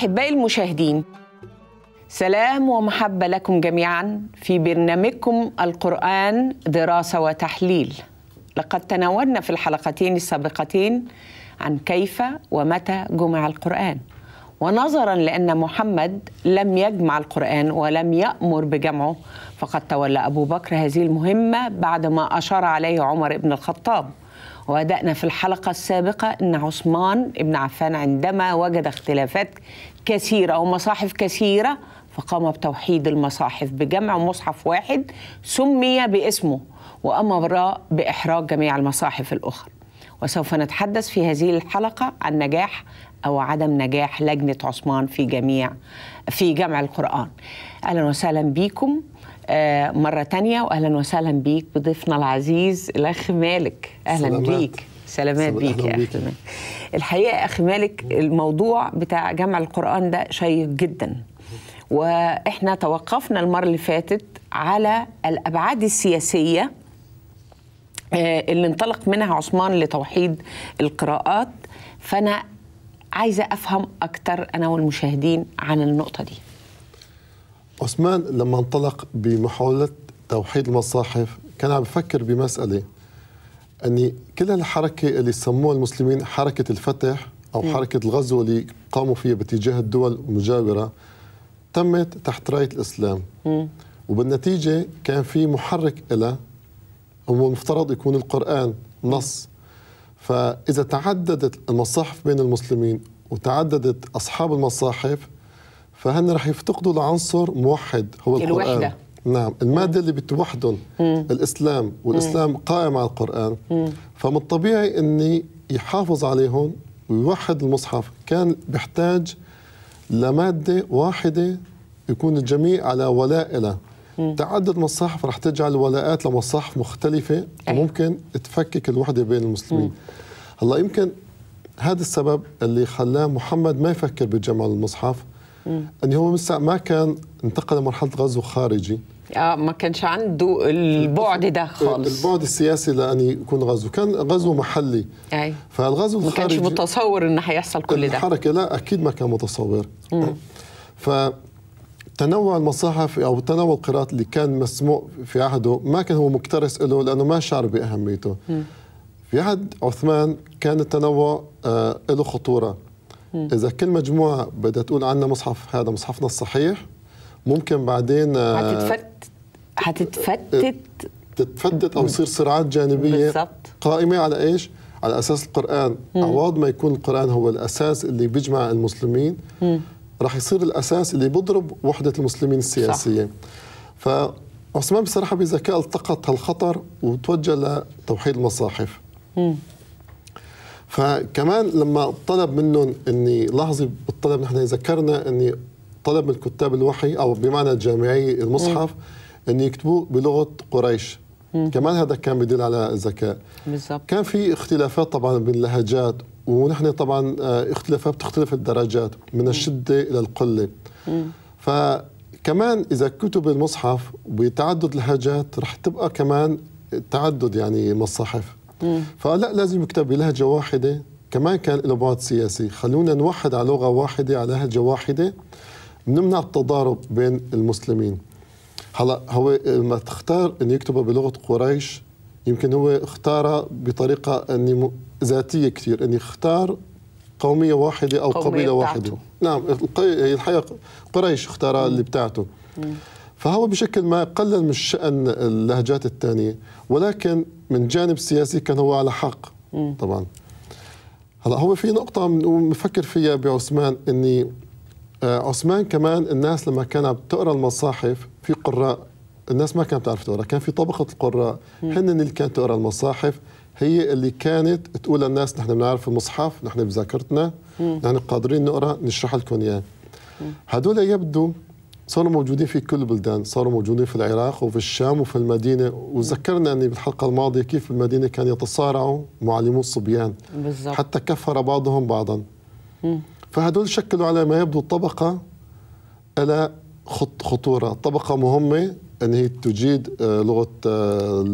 أحبائي المشاهدين سلام ومحبة لكم جميعا في برنامجكم القرآن دراسة وتحليل لقد تناولنا في الحلقتين السابقتين عن كيف ومتى جمع القرآن ونظرا لأن محمد لم يجمع القرآن ولم يأمر بجمعه فقد تولى أبو بكر هذه المهمة بعدما أشار عليه عمر بن الخطاب وبدأنا في الحلقة السابقة أن عثمان بن عفان عندما وجد اختلافات كثيرة ومصاحف كثيرة فقام بتوحيد المصاحف بجمع مصحف واحد سمي باسمه وأمر بإحراج جميع المصاحف الأخرى وسوف نتحدث في هذه الحلقة عن نجاح أو عدم نجاح لجنة عثمان في جميع في جمع القرآن أهلا وسهلا بكم آه، مرة تانية وأهلا وسهلا بيك بضيفنا العزيز الأخ مالك أهلا بيك سلامات بيك يا أخي مالك الحقيقة أخي مالك الموضوع بتاع جمع القرآن ده شيق جدا وإحنا توقفنا المرة اللي فاتت على الأبعاد السياسية آه، اللي انطلق منها عثمان لتوحيد القراءات فأنا عايزة أفهم أكتر أنا والمشاهدين عن النقطة دي عثمان لما انطلق بمحاولة توحيد المصاحف كان عم بفكر بمسألة أن يعني كل الحركة اللي سموها المسلمين حركة الفتح أو م. حركة الغزو اللي قاموا فيها باتجاه الدول المجاورة تمت تحت راية الإسلام م. وبالنتيجة كان في محرك لها هو المفترض يكون القرآن نص فإذا تعددت المصاحف بين المسلمين وتعددت أصحاب المصاحف فهن رح يفتقدوا لعنصر موحد هو القرآن الوحدة نعم المادة اللي مم. الإسلام والإسلام قائم على القرآن فمن الطبيعي أني يحافظ عليهم ويوحد المصحف كان بيحتاج لمادة واحدة يكون الجميع على ولاء لها تعدد مصاحف رح تجعل ولاءات لمصاحف مختلفة وممكن تفكك الوحدة بين المسلمين هلا يمكن هذا السبب اللي خلاه محمد ما يفكر بجمع المصحف هو لسه ما كان انتقل لمرحله غزو خارجي اه ما كانش عنده البعد ده إيه، خالص البعد السياسي لان يكون غزو كان غزو محلي اي فالغزو ما الخارجي ما كانش متصور ان هيحصل كل ده الحركه لا اكيد ما كان متصور ف تنوع المصاحف او تنوع القراءات اللي كان مسموع في عهده ما كان هو مكترث له لانه ما شعر باهميته مم. في عهد عثمان كان التنوع آه، له خطوره اذا كل مجموعه بدها تقول عنا مصحف هذا مصحفنا الصحيح ممكن بعدين آه، هتتفتت هتتفتت تتفتت او يصير صراعات جانبيه بالزبط. قائمه على ايش؟ على اساس القران عوض ما يكون القران هو الاساس اللي بيجمع المسلمين راح يصير الاساس اللي بيضرب وحده المسلمين السياسيه ف فعثمان بصراحه بذكاء التقط هالخطر وتوجه لتوحيد المصاحف مم. فكمان لما طلب منهم اني لحظه بالطلب نحن ذكرنا اني طلب من كتاب الوحي او بمعنى الجامعي المصحف ان يكتبوه بلغه قريش مم. كمان هذا كان بدل على الذكاء بالزبط. كان في اختلافات طبعا بين اللهجات ونحن طبعا آه، اختلافات بتختلف الدرجات من الشده الى القله فكمان اذا كتب المصحف بتعدد لهجات رح تبقى كمان تعدد يعني مصاحف فلا لازم يكتب بلهجه واحده كمان كان له بعد سياسي خلونا نوحد على لغه واحده على لهجه واحده نمنع التضارب بين المسلمين هلا هو لما تختار انه يكتبها بلغه قريش يمكن هو اختارها بطريقه اني ذاتيه كثير اني اختار قوميه واحده او قومية قبيله بتاعته. واحده نعم هي الحقيقه قريش اختارها اللي بتاعته مم. فهو بشكل ما قلل من شأن اللهجات الثانية ولكن من جانب سياسي كان هو على حق طبعا هلا هو في نقطة بنفكر فيها بعثمان اني آه، عثمان كمان الناس لما كانت بتقرا المصاحف في قراء الناس ما كانت تعرف تقرا، كان في طبقة القراء هن اللي كانت تقرا المصاحف هي اللي كانت تقول للناس نحن بنعرف المصحف، نحن بذاكرتنا، نحن قادرين نقرا نشرح لكم اياه. هدول يبدو صاروا موجودين في كل البلدان صاروا موجودين في العراق وفي الشام وفي المدينة وذكرنا أني يعني بالحلقة الماضية كيف المدينة كان يتصارعوا معلمو الصبيان بالزبط. حتى كفر بعضهم بعضا فهدول شكلوا على ما يبدو طبقة الى خط خطورة طبقة مهمة أن هي تجيد آه، لغة آه،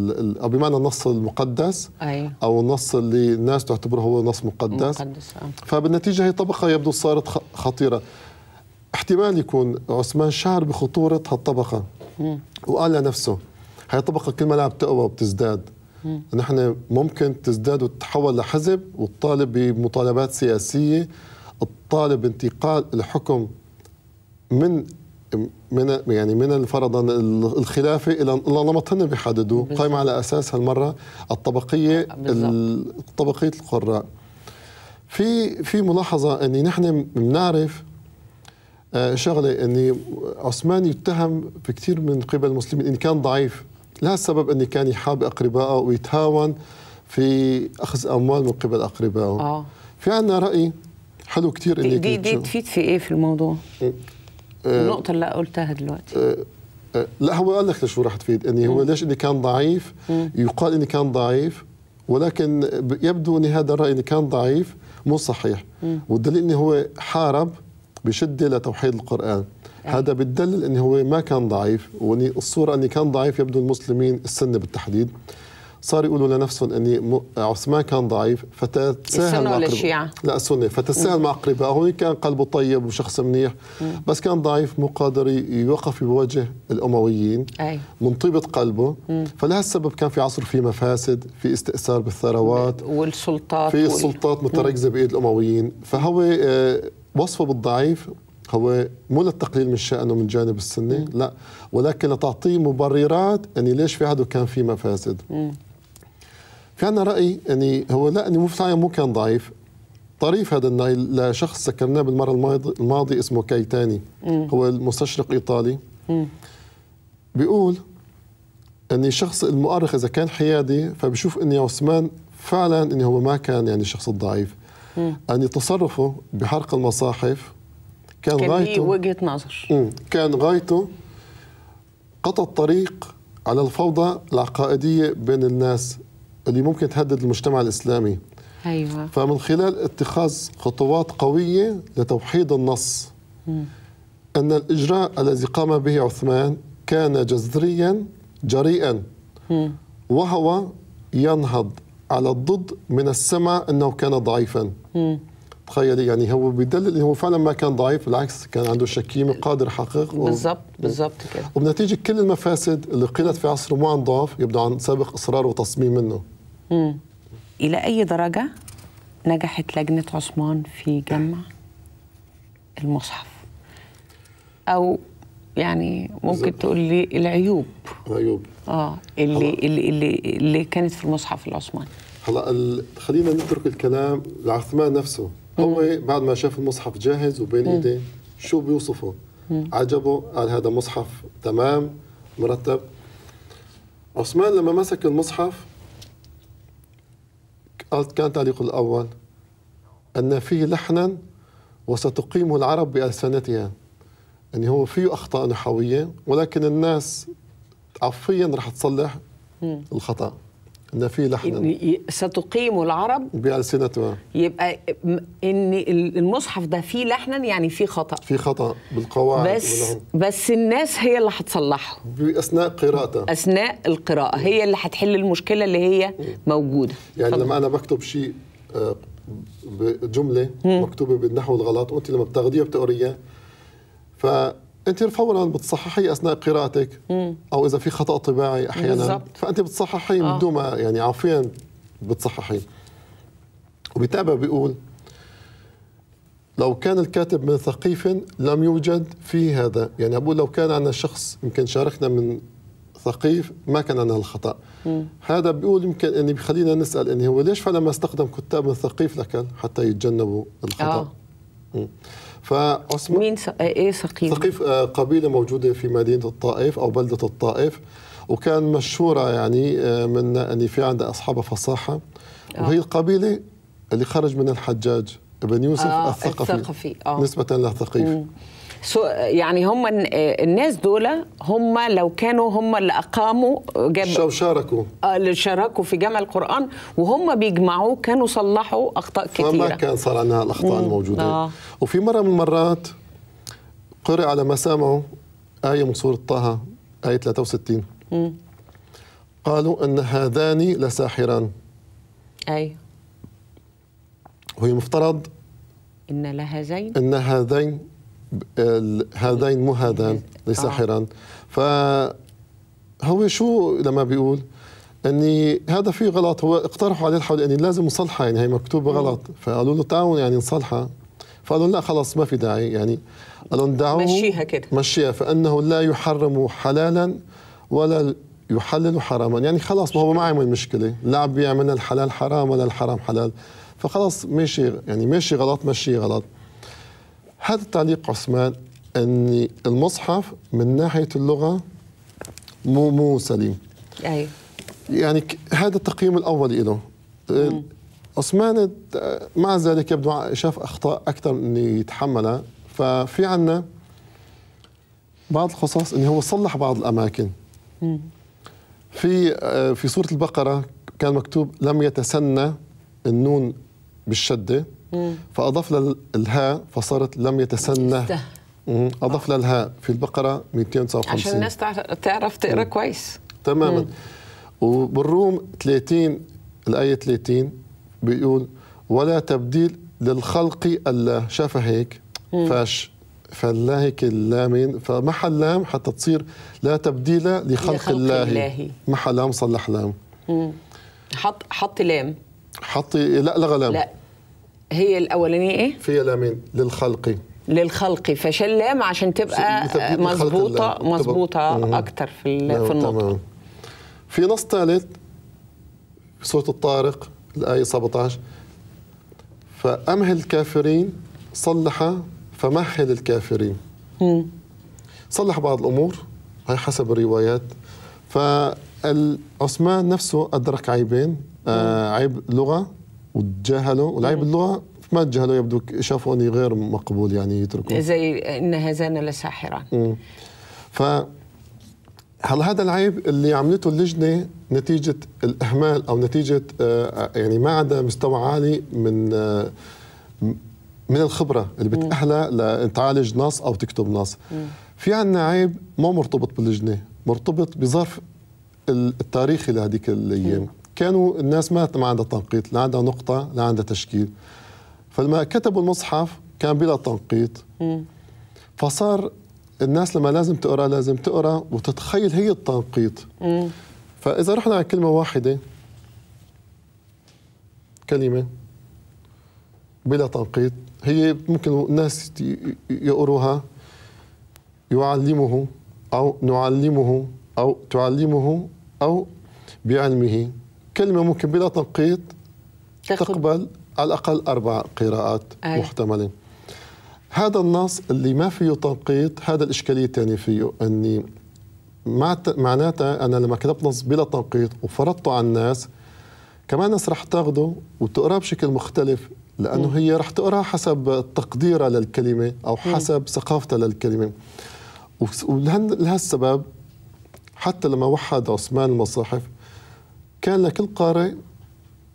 أو بمعنى النص المقدس أي. أو النص اللي الناس تعتبره هو نص مقدس, مقدس. آه. فبالنتيجة هي طبقة يبدو صارت خطيرة احتمال يكون عثمان شعر بخطورة هالطبقة وقال لنفسه هاي الطبقة كل ما لعب تقوى وبتزداد نحن ممكن تزداد وتتحول لحزب والطالب بمطالبات سياسية الطالب انتقال الحكم من من يعني من فرضا الخلافه الى نمط هن بيحددوا قائمه على اساس هالمره الطبقيه آه، طبقيه القراء في في ملاحظه اني نحن بنعرف آه، شغله ان عثمان يتهم في كثير من قبل المسلمين ان كان ضعيف لا السبب ان كان يحاب اقربائه ويتهاون في اخذ اموال من قبل اقربائه اه في عندنا راي حلو كثير دي, دي, دي تفيد في ايه في الموضوع؟ آه، النقطه اللي قلتها دلوقتي آه آه لا هو قال لك لشو راح تفيد اني هو ليش اني كان ضعيف يقال اني كان ضعيف ولكن يبدو ان هذا الراي اني كان ضعيف مو صحيح والدليل انه هو حارب بشده لتوحيد القران هذا بتدلل انه هو ما كان ضعيف واني الصوره اني كان ضعيف يبدو المسلمين السنه بالتحديد صار يقولوا لنفسهم اني عثمان كان ضعيف فتساهل مع قربائه لا السنه فتساهل مع هو كان قلبه طيب وشخص منيح مم. بس كان ضعيف مو قادر يوقف بوجه الامويين أي. من طيبه قلبه مم. فلهالسبب كان في عصر في مفاسد في استئثار بالثروات والسلطات في السلطات متركزه بايد الامويين فهو آه وصفه بالضعيف هو مو للتقليل من شأنه من جانب السني مم. لا ولكن لتعطيه مبررات أني ليش في عهده كان في مفاسد مم. في عنا رأي أني هو لا أني مفتعيا مو كان ضعيف طريف هذا النايل لشخص ذكرناه بالمرة الماضية اسمه كايتاني مم. هو المستشرق إيطالي مم. بيقول أني شخص المؤرخ إذا كان حيادي فبشوف أني عثمان فعلا أنه هو ما كان يعني الشخص الضعيف أن تصرفه بحرق المصاحف كان, كان غايته وجهة نظر كان غايته قطع الطريق على الفوضى العقائدية بين الناس اللي ممكن تهدد المجتمع الإسلامي أيوة. فمن خلال اتخاذ خطوات قوية لتوحيد النص م. أن الإجراء الذي قام به عثمان كان جذريا جريئا م. وهو ينهض على الضد من السمع انه كان ضعيفا تخيلي يعني هو بيدلل هو فعلا ما كان ضعيف بالعكس كان عنده شكيمه قادر يحقق و... بالضبط بالضبط كده وبنتيجه كل المفاسد اللي قيلت في عصره مو عن ضعف يبدو عن سابق اصرار وتصميم منه الى اي درجه نجحت لجنه عثمان في جمع المصحف او يعني ممكن بالزبط. تقول لي العيوب العيوب اه اللي اللي اللي, اللي كانت في المصحف العثماني هلا خلينا نترك الكلام لعثمان نفسه مم. هو بعد ما شاف المصحف جاهز وبين ايديه شو بيوصفه مم. عجبه قال هذا مصحف تمام مرتب عثمان لما مسك المصحف قال كان تعليقه الاول ان فيه لحنا وستقيمه العرب بألسنتها يعني هو فيه اخطاء نحويه ولكن الناس عفيا رح تصلح الخطا ان في لحن ستقيم العرب بألسنتها يبقى ان المصحف ده فيه لحنا يعني فيه خطا في خطا بالقواعد بس ولهم. بس الناس هي اللي هتصلحه باثناء قراءته اثناء القراءه هي اللي هتحل المشكله اللي هي موجوده يعني فضل. لما انا بكتب شيء آه، بجمله مكتوبه بالنحو الغلط وانت لما بتاخديها بتقريها فانت فورا بتصححي اثناء قراءتك او اذا في خطا طباعي احيانا بالزبط. فانت بتصححي آه. بدون ما يعني عفوا بتصححي وبتابع بيقول لو كان الكاتب من ثقيف لم يوجد فيه هذا يعني أقول لو كان عندنا شخص يمكن شاركنا من ثقيف ما كان عندنا الخطأ م. هذا بيقول يمكن اني بخلينا نسأل أنه هو ليش فعلا ما استخدم كتاب من ثقيف لكن حتى يتجنبوا الخطأ آه. فعثمان مين س... ايه سقيف؟ إيه سقيف آه، قبيله موجوده في مدينه الطائف او بلده الطائف وكان مشهوره يعني آه، من ان في عندها اصحاب فصاحه آه. وهي القبيله اللي خرج من الحجاج ابن يوسف آه الثقفي, الثقفي. آه. نسبه مم. سو يعني هم الناس دول هم لو كانوا هم اللي اقاموا جاب شاركوا آه، اللي شاركوا في جمع القران وهم بيجمعوه كانوا صلحوا اخطاء كثيره فما كان صار عندنا الاخطاء الموجوده آه. وفي مره من المرات قرأ على مسامعه ايه من سوره طه ايه 63 مم. قالوا ان هذان لساحران ايوه وهي مفترض ان لهذين ان هذين هذين مو هذان ليس آه. حرا فهو شو لما بيقول اني هذا في غلط هو اقترحوا عليه الحول اني لازم نصلحها يعني هي مكتوبه غلط فقالوا له تعالوا يعني نصلحها فقالوا لا خلاص ما في داعي يعني قالوا دعوه مشيها كده مشيها فانه لا يحرم حلالا ولا يحلل حراما يعني خلاص ما هو ما عمل مشكله لا عم بيعمل الحلال حرام ولا الحرام حلال فخلاص ماشي يعني ماشي غلط ماشي غلط هذا التعليق عثمان أن المصحف من ناحية اللغة مو مو سليم أي. يعني هذا التقييم الأول له عثمان مع ذلك يبدو شاف أخطاء أكثر من يتحملها ففي عنا بعض الخصائص أنه هو صلح بعض الأماكن مم. في آه، في سورة البقرة كان مكتوب لم يتسنى النون بالشدة فأضاف لها الهاء فصارت لم يتسنى أضفنا لها آه. الهاء في البقرة 259 عشان الناس تعرف تقرأ كويس تماما مم. وبالروم 30 الآية 30 بيقول ولا تبديل للخلق الله شافها هيك فاش فلا هيك اللامين فمحل لام حتى تصير لا تبديل لخلق, لخلق الله, الله. محل لام صلح لام حط حط لام حط لا لغى لام لا هي الاولانيه ايه في لامين للخلق للخلق لام عشان تبقى مظبوطه مظبوطه اكتر في نعم، في النطق في نص ثالث في سوره الطارق الايه 17 فامهل الكافرين صلح فمهل الكافرين صلح بعض الامور هي حسب الروايات فالعثمان نفسه ادرك عيبين آه عيب لغه وتجاهلوا والعيب اللغه ما تجاهلوا يبدو شافوا اني غير مقبول يعني يتركوا زي ان هذان لساحران ف هل هذا العيب اللي عملته اللجنه نتيجه الاهمال او نتيجه آه، يعني ما عدا مستوى عالي من آه، من الخبره اللي بتاهلها لتعالج نص او تكتب نص في عندنا عيب مو مرتبط باللجنه مرتبط بظرف التاريخي لهذيك الايام كانوا الناس ما ما عندها تنقيط لا عندها نقطة لا عندها تشكيل فلما كتبوا المصحف كان بلا تنقيط فصار الناس لما لازم تقرا لازم تقرا وتتخيل هي التنقيط فاذا رحنا على كلمه واحده كلمه بلا تنقيط هي ممكن الناس يقروها يعلمه او نعلمه او تعلمه او بعلمه كلمة ممكن بلا تنقيط تقبل على الأقل أربع قراءات أي. محتملة هذا النص اللي ما فيه تنقيط هذا الإشكالية الثانية فيه أني معناتها أنا لما كتبت نص بلا تنقيط وفرضته على الناس كمان الناس رح تاخده وتقراه بشكل مختلف لأنه م. هي رح تقراه حسب تقديرها للكلمة أو حسب م. ثقافتها للكلمه ولهالسبب حتى لما وحد عثمان المصاحف كان لكل قارئ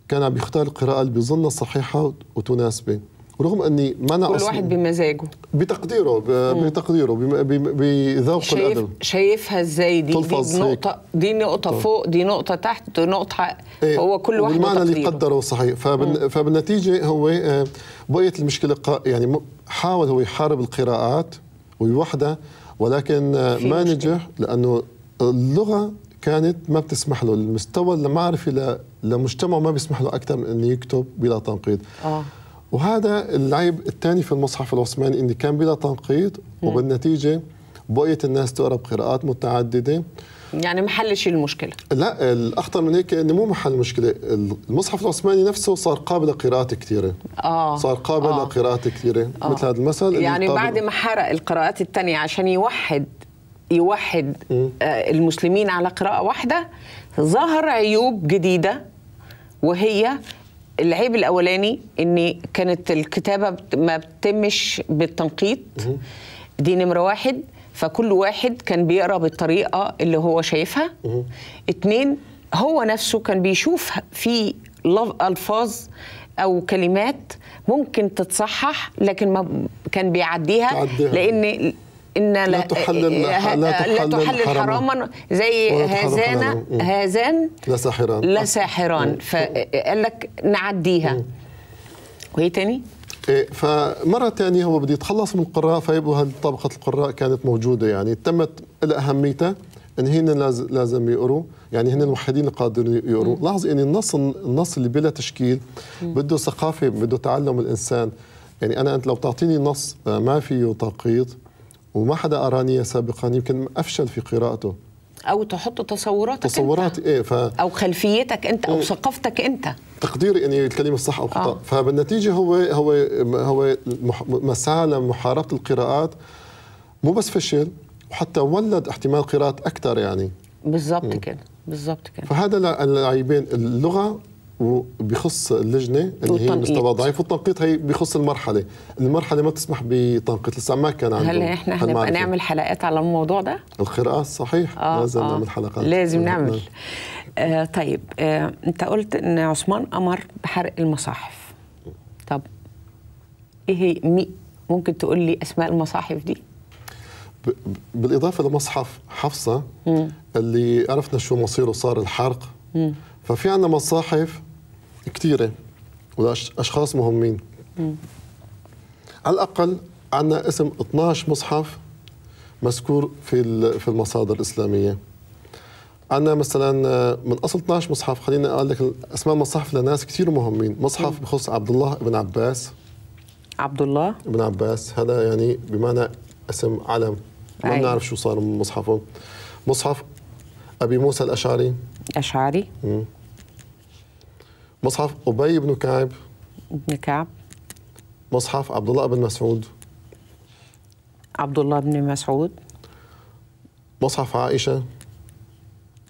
كان عم يختار القراءة اللي بيظنها صحيحة وتناسبه رغم اني ما انا كل واحد بمزاجه بتقديره بتقديره بذوق الادب شايفها ازاي دي, دي نقطه دي نقطه طب. فوق دي نقطه تحت دي نقطه ايه هو كل واحد بمعنى اللي قدره صحيح فبن فبالنتيجه هو آه، بقيت المشكله يعني حاول هو يحارب القراءات ويوحدها ولكن آه، ما مشكلة. نجح لانه اللغه كانت ما بتسمح له المستوى المعرفي لمجتمعه ما بيسمح له اكثر من انه يكتب بلا تنقيط آه. وهذا العيب الثاني في المصحف العثماني انه كان بلا تنقيط وبالنتيجه بقيت الناس تقرا بقراءات متعدده يعني محل شيء المشكله لا الاخطر من هيك انه مو محل مشكله المصحف العثماني نفسه صار قابل لقراءات كثيره اه صار قابل آه. لقراءات كثيره آه. مثل هذا المثل يعني بعد ما حرق القراءات الثانيه عشان يوحد يوحد آه، المسلمين على قراءة واحدة ظهر عيوب جديدة وهي العيب الأولاني إن كانت الكتابة ما بتمش بالتنقيط دي نمرة واحد فكل واحد كان بيقرا بالطريقه اللي هو شايفها اتنين هو نفسه كان بيشوف في الفاظ او كلمات ممكن تتصحح لكن ما كان بيعديها تعديها. لان ان لا, لا إيه، تحلل إيه، لا, لا تحلل حراما زي هذان هذان لساحران لساحران فقال لك نعديها وهي وايه تاني؟ إيه، فمرة ثانية هو بده يتخلص من القراء فيبقوا طبقة القراء كانت موجودة يعني تمت لها أهميتها ان هن لازم يقروا يعني هن الوحيدين اللي قادرين يقروا لاحظ ان النص النص اللي بلا تشكيل بده ثقافه بده تعلم الانسان يعني انا انت لو تعطيني نص آه، ما فيه تقييد وما حدا قرانية سابقا يمكن افشل في قراءته او تحط تصوراتك تصورات انت. ايه ف... او خلفيتك انت او ثقافتك انت تقديري اني الكلمه الصح او خطا آه. فبالنتيجه هو هو هو مسعى لمحاربه القراءات مو بس فشل وحتى ولد احتمال قراءات اكثر يعني بالظبط كده بالظبط كده فهذا العيبين اللغه وبيخص اللجنه اللي هي مستوى ضعيف والتنقيط هي بيخص المرحله، المرحله ما تسمح بتنقيط لسه ما كان عندهم هل احنا هنبقى نعمل حلقات على الموضوع ده؟ الخرقه صحيح آه لازم آه نعمل حلقات لازم نعم. نعمل آه طيب آه انت قلت ان عثمان امر بحرق المصاحف طب ايه هي مي ممكن تقول لي اسماء المصاحف دي؟ بالاضافه لمصحف حفصه مم. اللي عرفنا شو مصيره صار الحرق مم. ففي عندنا مصاحف كثيره ولاشخاص مهمين مم. على الاقل عندنا اسم 12 مصحف مذكور في في المصادر الاسلاميه عندنا مثلا آه، من اصل 12 مصحف خليني اقول لك اسماء مصاحف لناس كثير مهمين مصحف مم. بخص عبد الله بن عباس عبد الله بن عباس هذا يعني بمعنى اسم علم ما بنعرف شو صار من مصحفه مصحف ابي موسى الاشعري اشعري مم. مصحف أبي بن كعب بن كعب مصحف عبد الله بن مسعود عبد الله بن مسعود مصحف عائشة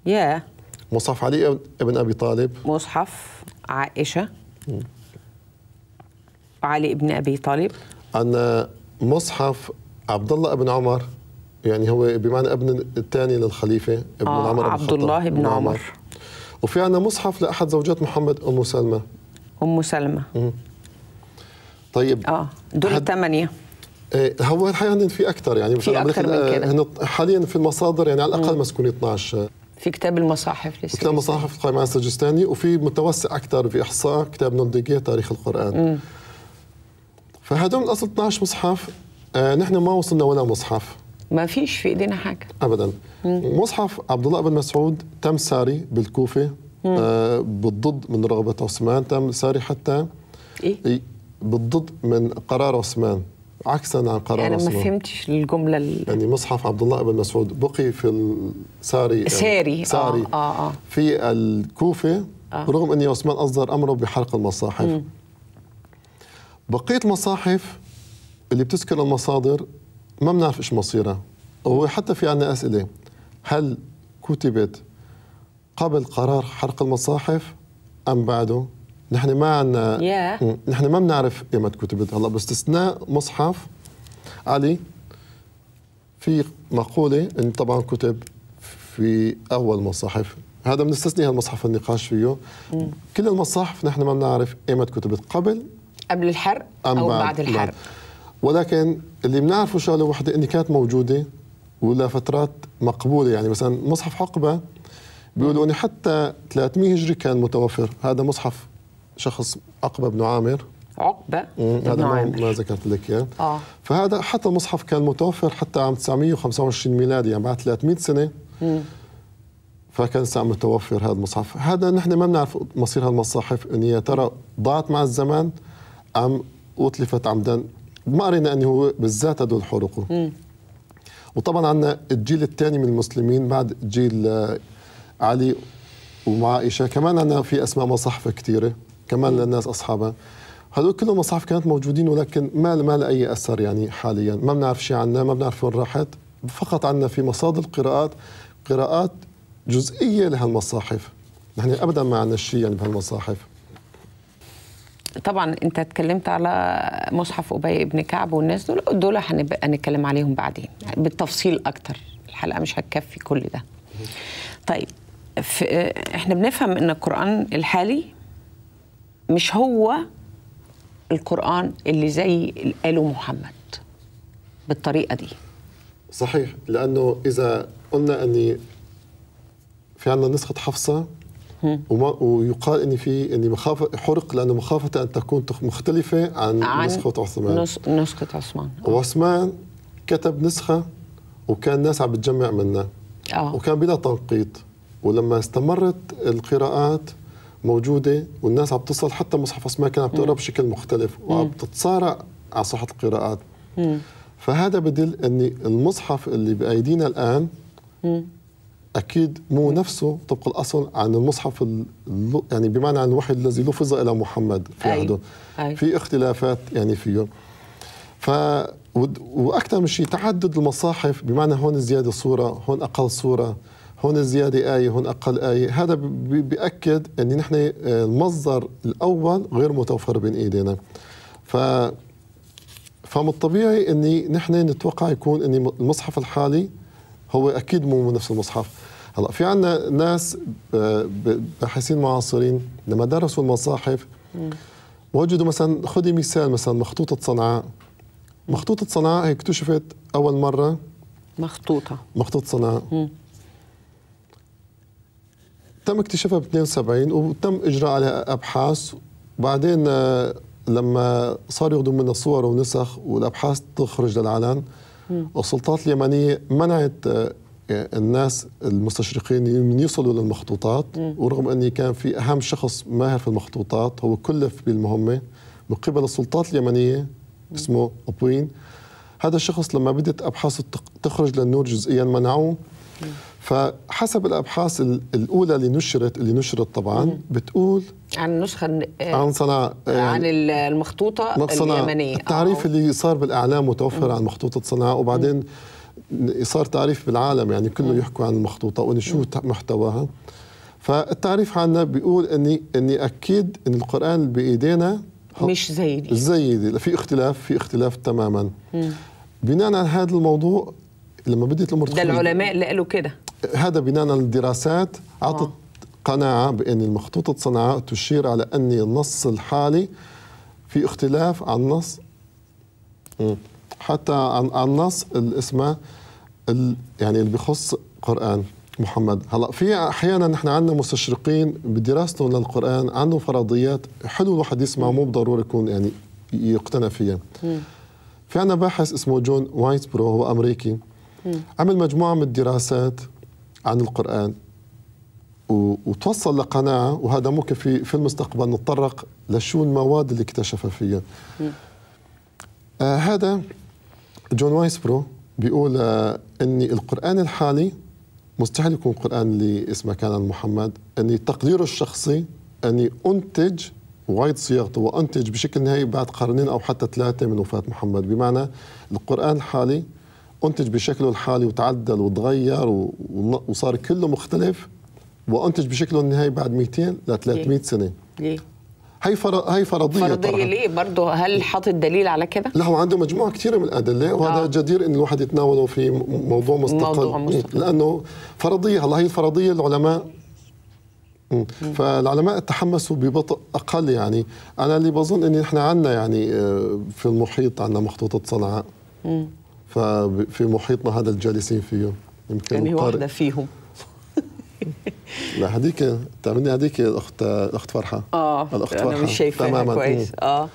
يا مصحف علي بن أبي طالب مصحف عائشة علي بن أبي طالب أن مصحف عبد الله بن عمر يعني هو بمعنى ابن الثاني للخليفة ابن آه عمر عبد الله بن عمر, عمر. وفي عندنا مصحف لاحد زوجات محمد ام سلمى ام سلمى طيب اه دول الثمانيه آه، هو الحقيقه في اكثر يعني في اكثر يعني من كده حاليا في المصادر يعني على الاقل مسكون 12 في كتاب المصاحف لسه كتاب المصاحف القائم على السجستاني وفي متوسع اكثر في احصاء كتاب نونديجيه تاريخ القران فهدول الاصل 12 مصحف آه نحن ما وصلنا ولا مصحف ما فيش في ايدينا حاجه ابدا مم. مصحف عبد الله بن مسعود تم ساري بالكوفه آه بالضد من رغبه عثمان تم ساري حتى إيه؟ بالضد من قرار عثمان عكسا عن قرار يعني عثمان انا ما فهمتش الجمله ال... يعني مصحف عبد الله بن مسعود بقي في الساري ساري ساري آه آه،, آه آه. في الكوفه آه. رغم ان عثمان اصدر امره بحرق المصاحف مم. بقيه المصاحف اللي بتذكر المصادر ما بنعرف ايش مصيرها وحتى في عندنا اسئله هل كتبت قبل قرار حرق المصاحف ام بعده؟ نحن ما عندنا نحن ما بنعرف ايمتى كتبت هلا باستثناء مصحف علي في مقوله ان طبعا كتب في اول مصاحف هذا بنستثني هالمصحف النقاش فيه م. كل المصاحف نحن ما بنعرف ايمتى كتبت قبل قبل الحرق او بعد, بعد الحرق بعد. ولكن اللي بنعرفه شغله وحده ان كانت موجوده ولفترات مقبوله يعني مثلا مصحف حقبه بيقولوا اني حتى 300 هجري كان متوفر هذا مصحف شخص عقبه بن عامر عقبه هذا ما, ما ذكرت لك اياه آه. فهذا حتى المصحف كان متوفر حتى عام 925 ميلادي يعني بعد 300 سنه مم. فكان لسه متوفر هذا المصحف هذا نحن ما بنعرف مصير هالمصاحف ان يا ترى ضاعت مع الزمان ام اتلفت عمدا ما رينا أنه بالذات هدول حرقوا وطبعا عندنا الجيل الثاني من المسلمين بعد جيل آه، علي ومعائشة كمان عندنا في أسماء مصاحف كثيرة كمان للناس أصحابها هذول كلهم مصاحف كانت موجودين ولكن ما ما لها اي اثر يعني حاليا ما بنعرف شيء عنها ما بنعرف وين راحت فقط عندنا في مصادر قراءات قراءات جزئيه لهالمصاحف نحن ابدا ما عندنا شيء يعني بهالمصاحف طبعا انت اتكلمت على مصحف ابي بن كعب والناس دول دول هنبقى نتكلم عليهم بعدين يعني بالتفصيل اكتر الحلقه مش هتكفي كل ده طيب احنا بنفهم ان القران الحالي مش هو القران اللي زي قاله محمد بالطريقه دي صحيح لانه اذا قلنا اني في عندنا نسخه حفصه وما ويقال ان في ان مخافه حرق لانه مخافه ان تكون مختلفه عن, عن نسخه عثمان نسخه عثمان وعثمان كتب نسخه وكان الناس عم بتجمع منها آه. وكان بلا تنقيط ولما استمرت القراءات موجوده والناس عم تصل حتى مصحف عثمان كان عم تقرا بشكل مختلف وعم تتصارع على صحه القراءات مم. فهذا بدل ان المصحف اللي بايدينا الان مم. اكيد مو نفسه طبق الاصل عن المصحف الل... يعني بمعنى عن الوحي الذي لفظ الى محمد في عهده أيوه. في اختلافات يعني فيه ف واكثر من شيء تعدد المصاحف بمعنى هون زياده صوره هون اقل صوره هون زياده ايه هون اقل ايه هذا بياكد ان نحن آه، المصدر الاول غير متوفر بين ايدينا ف فمن الطبيعي اني نحن نتوقع يكون أن المصحف الحالي هو اكيد مو نفس المصحف هلا في عندنا ناس باحثين معاصرين لما درسوا المصاحف وجدوا مثلا خذي مثال مثلا مخطوطه صنعاء مخطوطه صنعاء هي اكتشفت اول مره مخطوطه مخطوطه صنعاء تم اكتشافها ب 72 وتم اجراء عليها ابحاث وبعدين آه، لما صار ياخذوا منها صور ونسخ والابحاث تخرج للعلن السلطات اليمنيه منعت آه، الناس المستشرقين من يوصلوا للمخطوطات م. ورغم اني كان في اهم شخص ماهر في المخطوطات هو كلف بالمهمه من قبل السلطات اليمنيه اسمه ابوين هذا الشخص لما بدت ابحاثه تخرج للنور جزئيا منعوه فحسب الابحاث الاولى اللي نشرت اللي نشرت طبعا بتقول عن النسخه آه، عن صنع آه، عن المخطوطه اليمنيه التعريف أوه. اللي صار بالاعلام متوفر عن مخطوطه صنعاء وبعدين م. صار تعريف بالعالم يعني كله يحكوا عن المخطوطه وان شو محتواها فالتعريف عنا بيقول اني اني اكيد ان القران بايدينا مش زي دي زي دي في اختلاف في اختلاف تماما بناء على هذا الموضوع لما بديت الامور ده العلماء اللي قالوا كده هذا بناء على الدراسات عطت آه. قناعه بان المخطوطه صنعاء تشير على ان النص الحالي في اختلاف عن نص حتى عن عن اللي اسمه يعني اللي بيخص قرآن محمد هلا في احيانا نحن عندنا مستشرقين بدراستهم للقران عندهم فرضيات حلو الواحد يسمع مو بالضروره يكون يعني يقتنع فيها في عندنا باحث اسمه جون واينسبرو هو امريكي عمل مجموعه من الدراسات عن القران وتوصل لقناعه وهذا ممكن في في المستقبل نتطرق لشو المواد اللي اكتشفها فيها آه هذا جون واينسبرو بيقول آه، اني القران الحالي مستحيل يكون قران اللي اسمه كان محمد اني تقديره الشخصي اني انتج وايد صياغته وانتج بشكل نهائي بعد قرنين او حتى ثلاثه من وفاه محمد بمعنى القران الحالي انتج بشكله الحالي وتعدل وتغير وصار كله مختلف وانتج بشكله النهائي بعد 200 ل 300 سنه إيه. هي هي فرضيه فرضيه ليه برضه هل حاطط دليل على كده؟ لا هو عنده مجموعه كثيره من الادله وهذا آه. جدير ان الواحد يتناوله في موضوع مستقل, موضوع إيه، مستقل. لانه فرضيه هلا هي الفرضيه العلماء فالعلماء تحمسوا ببطء اقل يعني انا اللي بظن ان احنا عندنا يعني آه، في المحيط عندنا مخطوطه صنعاء ففي محيطنا هذا الجالسين فيه يمكن يعني واحده فيهم لا هذيك تعملني هذيك الاخت الاخت فرحه اه الاخت فرحه انا مش شايفاها كويس اه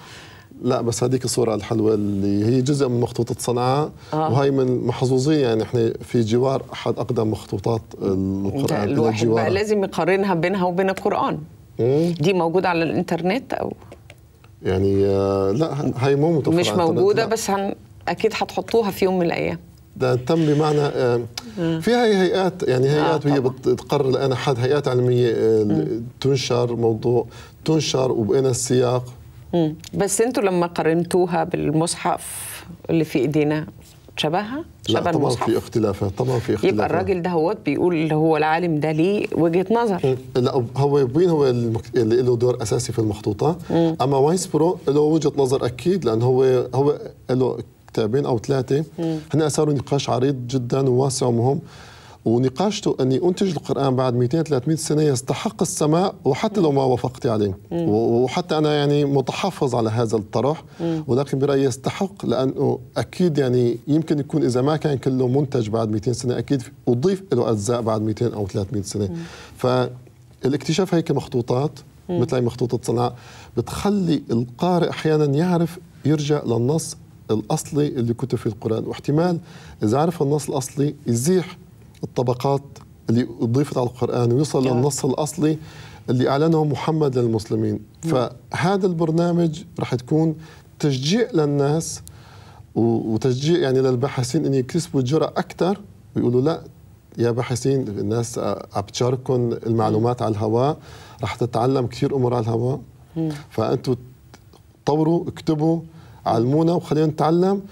لا بس هذيك الصورة الحلوة اللي هي جزء من مخطوطة صنعاء آه. وهي من محظوظين يعني احنا في جوار أحد أقدم مخطوطات القرآن الواحد بقى لازم يقارنها بينها وبين القرآن دي موجودة على الإنترنت أو يعني آه لا هي مو متوفرة مش موجودة بس هن أكيد هتحطوها في يوم من الأيام تم بمعنى آه، في هي هيئات يعني هيئات آه، وهي بتقرر الان حد هيئات علميه آه، تنشر موضوع تنشر وبقينا السياق بس انتم لما قارنتوها بالمصحف اللي في ايدينا شبهها شبه لا طبعا في اختلافات طبعا في اختلافات يبقى الراجل ده هو بيقول اللي هو العالم ده ليه وجهه نظر لا هو وين هو اللي له دور اساسي في المخطوطه مم. اما وينسبرو له وجهه نظر اكيد لان هو هو له كتابين أو ثلاثة هنا صاروا نقاش عريض جدا وواسع ومهم ونقاشته أني أنتج القرآن بعد 200-300 سنة يستحق السماء وحتى لو ما وافقت عليه وحتى أنا يعني متحفظ على هذا الطرح ولكن برأيي يستحق لأنه أكيد يعني يمكن يكون إذا ما كان كله منتج بعد 200 سنة أكيد أضيف له أجزاء بعد 200 أو 300 سنة فالاكتشاف هيك مخطوطات مثل هي مخطوطة صنعاء بتخلي القارئ أحيانا يعرف يرجع للنص الاصلي اللي كتب فيه القران واحتمال اذا عرف النص الاصلي يزيح الطبقات اللي اضيفت على القران ويوصل يعني. للنص الاصلي اللي اعلنه محمد للمسلمين مم. فهذا البرنامج راح تكون تشجيع للناس وتشجيع يعني للباحثين ان يكتسبوا الجرأة اكثر ويقولوا لا يا باحثين الناس عم بتشارككم المعلومات على الهواء رح تتعلم كثير امور على الهواء فانتم طوروا اكتبوا علمونا وخلينا نتعلم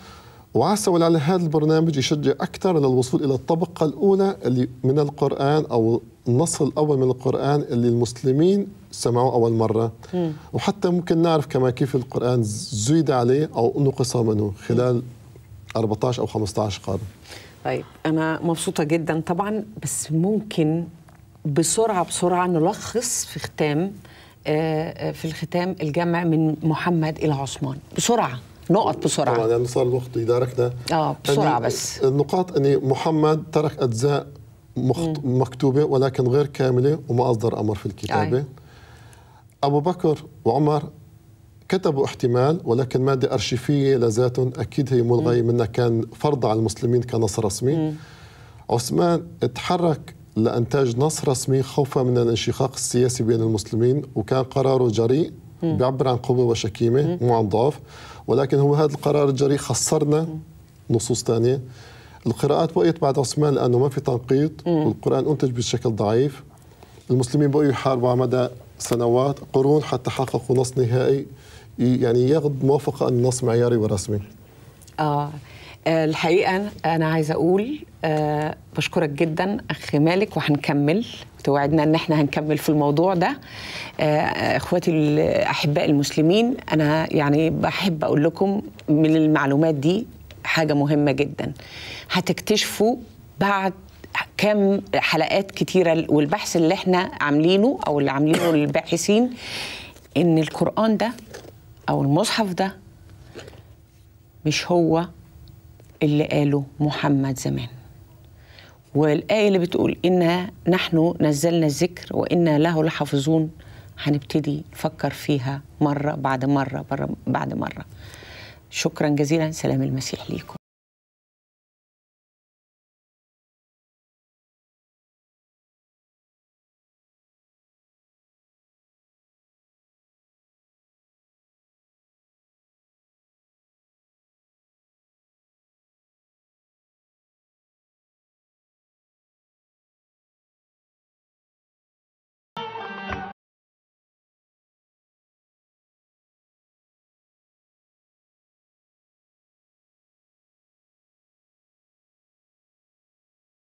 وعسى ولعل هذا البرنامج يشجع أكثر للوصول إلى الطبقة الأولى اللي من القرآن أو النص الأول من القرآن اللي المسلمين سمعوه أول مرة وحتى ممكن نعرف كما كيف القرآن زيد عليه أو نقص منه خلال 14 أو 15 قرن طيب أنا مبسوطة جدا طبعا بس ممكن بسرعة بسرعة نلخص في ختام آه، آه، في الختام الجمع من محمد الى عثمان بسرعه نقط بسرعه طبعا يعني صار الوقت يداركنا اه بسرعه بس النقاط ان محمد ترك اجزاء مخت... مكتوبه ولكن غير كامله وما اصدر امر في الكتابه أي. ابو بكر وعمر كتبوا احتمال ولكن ماده ارشيفيه لذاتهم اكيد هي ملغيه منها كان فرض على المسلمين كنص رسمي عثمان اتحرك لانتاج نص رسمي خوفا من الانشقاق السياسي بين المسلمين وكان قراره جريء بيعبر عن قوه وشكيمه مو عن ضعف ولكن هو هذا القرار الجريء خسرنا نصوص ثانيه القراءات بقيت بعد عثمان لانه ما في تنقيط والقران انتج بشكل ضعيف المسلمين بقوا يحاربوا على مدى سنوات قرون حتى حققوا نص نهائي يعني ياخذ موافقه انه نص معياري ورسمي اه آه، الحقيقه انا عايزه اقول أه بشكرك جدا اخ مالك وهنكمل توعدنا ان احنا هنكمل في الموضوع ده أه, آه، اخواتي الاحباء المسلمين انا يعني بحب اقول لكم من المعلومات دي حاجه مهمه جدا هتكتشفوا بعد كام حلقات كتيره والبحث اللي احنا عاملينه او اللي عاملينه الباحثين ان القران ده او المصحف ده مش هو اللي قاله محمد زمان والآية اللي بتقول إنا نحن نزلنا الذكر وإنا له لحافظون هنبتدي نفكر فيها مرة بعد مرة بعد مرة شكرا جزيلا سلام المسيح ليكم